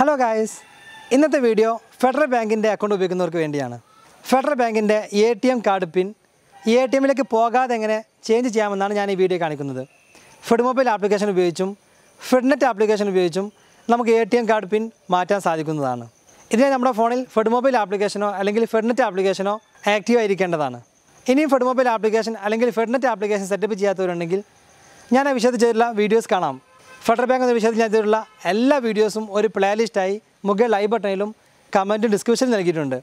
hello guys ഇന്നത്തെ video Federal ബാങ്കിൻ്റെ account ഉപയോഗിക്കുന്നവർക്ക് വേണ്ടിയാണ് ഫെഡറൽ ബാങ്കിൻ്റെ A T M card PIN A T എമ്മിലേക്ക് പോകാതെ എങ്ങനെ ചേഞ്ച് ചെയ്യാമെന്നാണ് ഞാൻ ഈ വീഡിയോ കാണിക്കുന്നത് ഫെഡ് മൊബൈൽ ആപ്ലിക്കേഷൻ ഉപയോഗിച്ചും ഫെഡ്നെറ്റ് ആപ്ലിക്കേഷൻ ഉപയോഗിച്ചും നമുക്ക് A T M card PIN മാറ്റാൻ സാധിക്കുന്നതാണ് ഇതിനെ നമ്മുടെ ഫോണിൽ ഫെഡ് മൊബൈൽ ആപ്ലിക്കേഷനോ അല്ലെങ്കിൽ ഫെഡ്നെറ്റ് ആപ്ലിക്കേഷനോ ആക്റ്റീവ് ആയിരിക്കേണ്ടതാണ് ഇനിയും ഫെഡ് മൊബൈൽ ആപ്ലിക്കേഷൻ അല്ലെങ്കിൽ ഫെഡ്നെറ്റ് ആപ്ലിക്കേഷൻ സെറ്റപ്പ് ചെയ്യാത്തവരുണ്ടെങ്കിൽ ഞാൻ ചെയ്തിട്ടുള്ള വീഡിയോസ് കാണാം ഫെഡറൽ ബാങ്ക് എന്ന വിഷയത്തിൽ ഞാൻ ചെയ്തിട്ടുള്ള എല്ലാ വീഡിയോസും ഒരു പ്ലേലിസ്റ്റായി മുകളിൽ ലൈവ് ബട്ടണിലും കമൻറ്റും ഡിസ്ക്രിപ്ഷനിൽ നൽകിയിട്ടുണ്ട്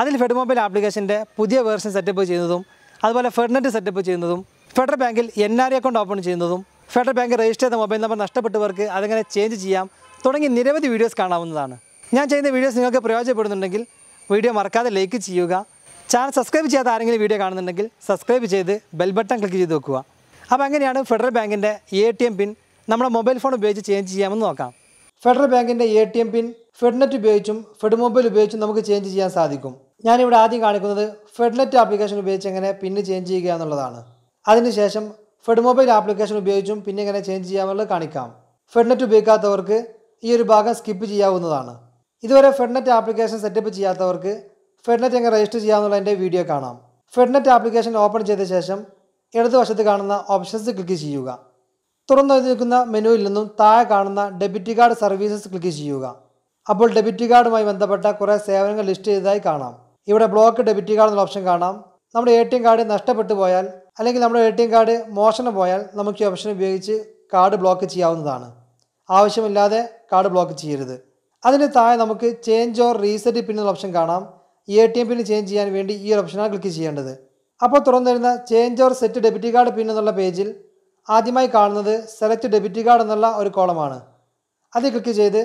അതിൽ ഫെഡ് മൊബൈൽ ആപ്ലിക്കേഷൻ്റെ പുതിയ വേർഷൻ സെറ്റപ്പ് ചെയ്യുന്നതും അതുപോലെ ഫെഡ്നെറ്റ് സെറ്റപ്പ് ചെയ്യുന്നതും ഫെഡറൽ ബാങ്കിൽ N R I account open ചെയ്യുന്നതും ഫെഡറൽ ബാങ്ക് രജിസ്റ്റർ ചെയ്ത മൊബൈൽ നമ്പർ നഷ്ടപ്പെട്ടവർക്ക് അതെങ്ങനെ ചേഞ്ച് ചെയ്യാം തുടങ്ങി നിരവധി വീഡിയോസ് കാണാവുന്നതാണ് ഞാൻ ചെയ്യുന്ന വീഡിയോസ് നിങ്ങൾക്ക് പ്രയോജനപ്പെടുന്നുണ്ടെങ്കിൽ വീഡിയോ മറക്കാതെ ലൈക്ക് ചെയ്യുക ചാനൽ സബ്സ്ക്രൈബ് ചെയ്യാത്ത ആരെങ്കിലും വീഡിയോ കാണുന്നുണ്ടെങ്കിൽ സബ്സ്ക്രൈബ് ചെയ്ത് ബെൽ ബട്ടൺ ക്ലിക്ക് ചെയ്ത് വെക്കുക അപ്പോൾ അങ്ങനെയാണ് ഫെഡറൽ ബാങ്കിൻ്റെ എ പിൻ നമ്മുടെ മൊബൈൽ ഫോൺ ഉപയോഗിച്ച് ചേഞ്ച് ചെയ്യാമെന്ന് നോക്കാം ഫെഡറൽ ബാങ്കിൻ്റെ A T M PIN FedNet ഉപയോഗിച്ചും ഫെഡ് മൊബൈൽ ഉപയോഗിച്ചും നമുക്ക് ചേഞ്ച് ചെയ്യാൻ സാധിക്കും ഞാനിവിടെ ആദ്യം കാണിക്കുന്നത് ഫെഡ്നെറ്റ് ആപ്ലിക്കേഷൻ ഉപയോഗിച്ച് എങ്ങനെ പിൻ ചേഞ്ച് ചെയ്യുക എന്നുള്ളതാണ് അതിനുശേഷം ഫെഡ് മൊബൈൽ ആപ്ലിക്കേഷൻ ഉപയോഗിച്ചും പിന്നെ എങ്ങനെ ചേഞ്ച് ചെയ്യാമെന്നുള്ളത് കാണിക്കാം ഫെഡ്നെറ്റ് ഉപയോഗിക്കാത്തവർക്ക് ഈ ഒരു ഭാഗം സ്കിപ്പ് ചെയ്യാവുന്നതാണ് ഇതുവരെ ഫെഡ്നെറ്റ് ആപ്ലിക്കേഷൻ സെറ്റപ്പ് ചെയ്യാത്തവർക്ക് ഫെഡ്നെറ്റ് എങ്ങനെ രജിസ്റ്റർ ചെയ്യാമെന്നുള്ളതിൻ്റെ വീഡിയോ കാണാം ഫെഡ്നെറ്റ് ആപ്ലിക്കേഷൻ ഓപ്പൺ ചെയ്ത ശേഷം ഇടതുവശത്ത് കാണുന്ന ഓപ്ഷൻസ് ക്ലിക്ക് ചെയ്യുക തുറന്നെഴുതിയിരിക്കുന്ന മെനുവിൽ നിന്നും താഴെ കാണുന്ന ഡെബിറ്റ് കാർഡ് സർവീസസ് ക്ലിക്ക് ചെയ്യുക അപ്പോൾ ഡെബിറ്റ് കാർഡുമായി ബന്ധപ്പെട്ട കുറേ സേവനങ്ങൾ ലിസ്റ്റ് ചെയ്തതായി കാണാം ഇവിടെ ബ്ലോക്ക് ഡെബിറ്റ് കാർഡ് എന്നുള്ള ഓപ്ഷൻ കാണാം നമ്മുടെ എ കാർഡ് നഷ്ടപ്പെട്ടു പോയാൽ അല്ലെങ്കിൽ നമ്മുടെ എ കാർഡ് മോഷണം പോയാൽ നമുക്ക് ഈ ഓപ്ഷൻ ഉപയോഗിച്ച് കാർഡ് ബ്ലോക്ക് ചെയ്യാവുന്നതാണ് ആവശ്യമില്ലാതെ കാർഡ് ബ്ലോക്ക് ചെയ്യരുത് അതിന് താഴെ നമുക്ക് ചേഞ്ച് ഓർ റീസെറ്റ് പിൻ എന്നുള്ള ഓപ്ഷൻ കാണാം എ ടി എം പിന്നെ ചേഞ്ച് ചെയ്യാൻ വേണ്ടി ഈ ഓപ്ഷനാണ് ക്ലിക്ക് ചെയ്യേണ്ടത് അപ്പോൾ തുറന്നിരുന്ന change or set debit card PIN എന്നുള്ള പേജിൽ ആദ്യമായി കാണുന്നത് സെലക്ട് ഡെബിറ്റ് കാർഡ് എന്നുള്ള ഒരു കോളമാണ് അത് ക്ലിക്ക് ചെയ്ത്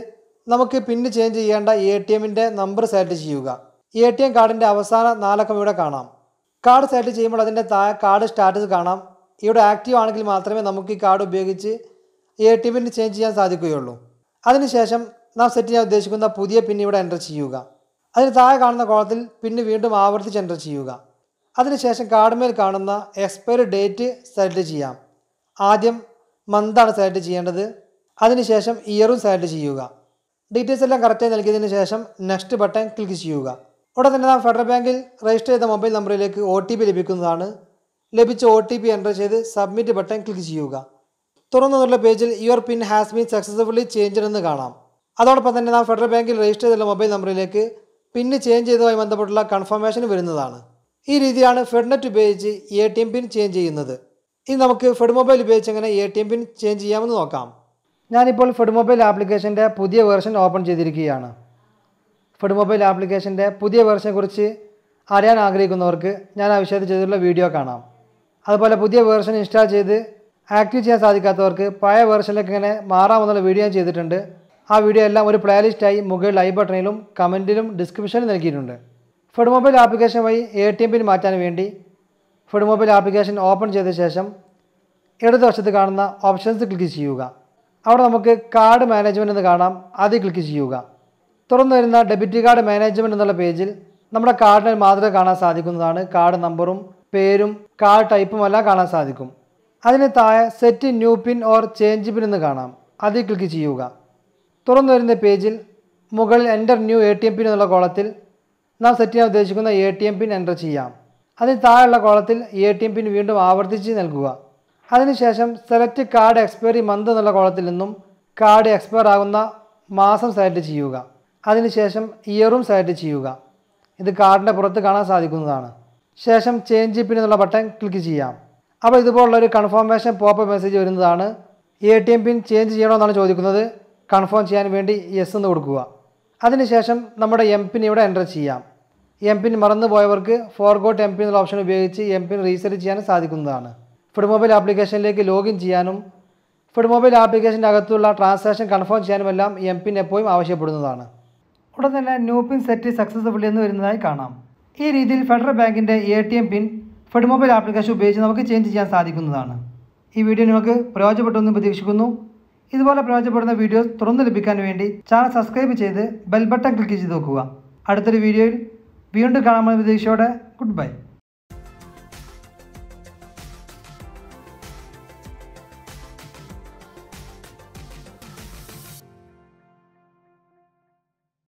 നമുക്ക് പിന്ന് ചേഞ്ച് ചെയ്യേണ്ട എ ടി എമ്മിൻ്റെ നമ്പർ സെലക്ട് ചെയ്യുക എ ടി എം കാർഡിൻ്റെ അവസാന നാലക്കം ഇവിടെ കാണാം കാർഡ് സെലക്ട് ചെയ്യുമ്പോൾ അതിൻ്റെ താ കാർഡ് സ്റ്റാറ്റസ് കാണാം ഇവിടെ ആക്റ്റീവ് ആണെങ്കിൽ മാത്രമേ നമുക്ക് ഈ കാർഡ് ഉപയോഗിച്ച് എ ടി എമ്മിന് ചേഞ്ച് ചെയ്യാൻ സാധിക്കുകയുള്ളൂ അതിനുശേഷം നാം സെറ്റ് ചെയ്യാൻ ഉദ്ദേശിക്കുന്ന പുതിയ പിൻ ഇവിടെ എൻ്റർ ചെയ്യുക അതിന് താഴെ കാണുന്ന കോളത്തിൽ പിന്ന് വീണ്ടും ആവർത്തിച്ച് എൻ്റർ ചെയ്യുക അതിനുശേഷം മേൽ കാണുന്ന എക്സ്പയറി ഡേറ്റ് സെലക്ട് ചെയ്യാം ആദ്യം മന്താണ് സെലക്ട് ചെയ്യേണ്ടത് അതിനുശേഷം ഇയറും സെലക്ട് ചെയ്യുക ഡീറ്റെയിൽസ് എല്ലാം കറക്റ്റായി നൽകിയതിന് ശേഷം നെക്സ്റ്റ് ബട്ടൺ ക്ലിക്ക് ചെയ്യുക ഉടൻ തന്നെ നാം ഫെഡറൽ ബാങ്കിൽ രജിസ്റ്റർ ചെയ്ത മൊബൈൽ നമ്പറിലേക്ക് ഒ ടി പി ലഭിക്കുന്നതാണ് ലഭിച്ച ഒ ടി പി എൻ്റർ ചെയ്ത് സബ്മിറ്റ് ബട്ടൺ ക്ലിക്ക് ചെയ്യുക തുറന്നു നിന്നുള്ള പേജിൽ your PIN has been successfully changed എന്ന് കാണാം അതോടൊപ്പം തന്നെ നാം ഫെഡറൽ ബാങ്കിൽ രജിസ്റ്റർ ചെയ്ത മൊബൈൽ നമ്പറിലേക്ക് പിന്ന് ചേഞ്ച് ചെയ്തതുമായി ബന്ധപ്പെട്ടുള്ള കൺഫർമേഷൻ വരുന്നതാണ് ഈ രീതിയാണ് ഫെഡ്നെറ്റ് ഉപയോഗിച്ച് A T M PIN change ചെയ്യുന്നത് ഇനി നമുക്ക് ഫെഡ് മൊബൈൽ ഉപയോഗിച്ച് എങ്ങനെ A T M PIN change ചെയ്യാമെന്ന് നോക്കാം ഞാനിപ്പോൾ ഫെഡ് മൊബൈൽ ആപ്ലിക്കേഷൻ്റെ പുതിയ വേർഷൻ ഓപ്പൺ ചെയ്തിരിക്കുകയാണ് ഫെഡ് മൊബൈൽ ആപ്ലിക്കേഷൻ്റെ പുതിയ വേർഷനെക്കുറിച്ച് അറിയാൻ ആഗ്രഹിക്കുന്നവർക്ക് ഞാൻ ആ വിഷയത്തിൽ ചെയ്തിട്ടുള്ള വീഡിയോ കാണാം അതുപോലെ പുതിയ വേർഷൻ ഇൻസ്റ്റാൾ ചെയ്ത് ആക്റ്റീവ് ചെയ്യാൻ സാധിക്കാത്തവർക്ക് പഴയ വേർഷനിലേക്ക് ഇങ്ങനെ മാറാമെന്നുള്ള വീഡിയോ ഞാൻ ചെയ്തിട്ടുണ്ട് ആ വീഡിയോ എല്ലാം ഒരു പ്ലേലിസ്റ്റായി മുകളിൽ ഐ ബട്ടണിലും കമൻറ്റിലും ഡിസ്ക്രിപ്ഷനിൽ നൽകിയിട്ടുണ്ട് ഫെഡ് മൊബൈൽ ആപ്ലിക്കേഷൻ വഴി എ ടി എം പിൻ മാറ്റാൻ വേണ്ടി ഫുഡ് മൊബൈൽ ആപ്ലിക്കേഷൻ ഓപ്പൺ ചെയ്ത ശേഷം ഇടതുവശത്ത് കാണുന്ന ഓപ്ഷൻസ് ക്ലിക്ക് ചെയ്യുക അവിടെ നമുക്ക് കാർഡ് മാനേജ്മെൻറ്റ് എന്ന് കാണാം അത് ക്ലിക്ക് ചെയ്യുക തുറന്നു വരുന്ന ഡെബിറ്റ് കാർഡ് മാനേജ്മെൻറ്റ് എന്നുള്ള പേജിൽ നമ്മുടെ കാർഡിനെ മാത്രമേ കാണാൻ സാധിക്കുന്നതാണ് കാർഡ് നമ്പറും പേരും കാർഡ് ടൈപ്പും എല്ലാം കാണാൻ സാധിക്കും അതിന് താഴെ set new PIN or change PIN എന്ന് കാണാം അതിൽ ക്ലിക്ക് ചെയ്യുക തുറന്നു വരുന്ന പേജിൽ മുകളിൽ enter new A T M PIN എന്നുള്ള കോളത്തിൽ നാം സെറ്റ് ചെയ്യാൻ ഉദ്ദേശിക്കുന്ന A T M PIN enter ചെയ്യാം അതിന് താഴെയുള്ള കോളത്തിൽ എ ടി എം പിൻ വീണ്ടും ആവർത്തിച്ച് നൽകുക അതിനുശേഷം സെലക്ട് കാർഡ് എക്സ്പയറി മന്ത് എന്നുള്ള കോളത്തിൽ നിന്നും കാർഡ് എക്സ്പയർ ആകുന്ന മാസം സെലക്ട് ചെയ്യുക അതിനുശേഷം ഇയറും സെലക്ട് ചെയ്യുക ഇത് കാർഡിൻ്റെ പുറത്ത് കാണാൻ സാധിക്കുന്നതാണ് ശേഷം ചേഞ്ച് പിൻ എന്നുള്ള ബട്ടൺ ക്ലിക്ക് ചെയ്യാം അപ്പോൾ ഇതുപോലുള്ള ഒരു കൺഫർമേഷൻ പോപ്പ് മെസ്സേജ് വരുന്നതാണ് A T M PIN change ചെയ്യണമെന്നാണ് ചോദിക്കുന്നത് കൺഫേം ചെയ്യാൻ വേണ്ടി യെസ് എന്ന് കൊടുക്കുക അതിനുശേഷം നമ്മുടെ എം പിൻ ഇവിടെ എൻ്റർ ചെയ്യാം എം പിൻ മറന്നുപോയവർക്ക് ഫോർഗോട്ട് എം പി എന്നുള്ള ഓപ്ഷൻ ഉപയോഗിച്ച് എം പിൻ റീസെറ്റ് ചെയ്യാനും സാധിക്കുന്നതാണ് ഫുഡ് മൊബൈൽ ആപ്ലിക്കേഷനിലേക്ക് ലോഗിൻ ചെയ്യാനും ഫുഡ് മൊബൈൽ ആപ്ലിക്കേഷൻ്റെ അകത്തുള്ള ട്രാൻസാക്ഷൻ കൺഫേം ചെയ്യാനുമെല്ലാം എം പിൻ എപ്പോഴും ആവശ്യപ്പെടുന്നതാണ് ഉടൻ തന്നെ ന്യൂ പിൻ സെറ്റ് സക്സസ്ഫുള്ളി എന്ന് വരുന്നതായി കാണാം ഈ രീതിയിൽ ഫെഡറൽ ബാങ്കിൻ്റെ A T M PIN Fed Mobile application ഉപയോഗിച്ച് നമുക്ക് ചേഞ്ച് ചെയ്യാൻ സാധിക്കുന്നതാണ് ഈ വീഡിയോ നിങ്ങൾക്ക് പ്രയോജനപ്പെട്ടെന്ന് പ്രതീക്ഷിക്കുന്നു ഇതുപോലെ പ്രയോജനപ്പെടുന്ന വീഡിയോസ് തുറന്നു ലഭിക്കാൻ വേണ്ടി ചാനൽ സബ്സ്ക്രൈബ് ചെയ്ത് ബെൽ ബട്ടൺ ക്ലിക്ക് ചെയ്ത് നോക്കുക അടുത്തൊരു വീഡിയോയിൽ വീണ്ടും കാണാമെന്ന പ്രതീക്ഷയോടെ ഗുഡ് ബൈ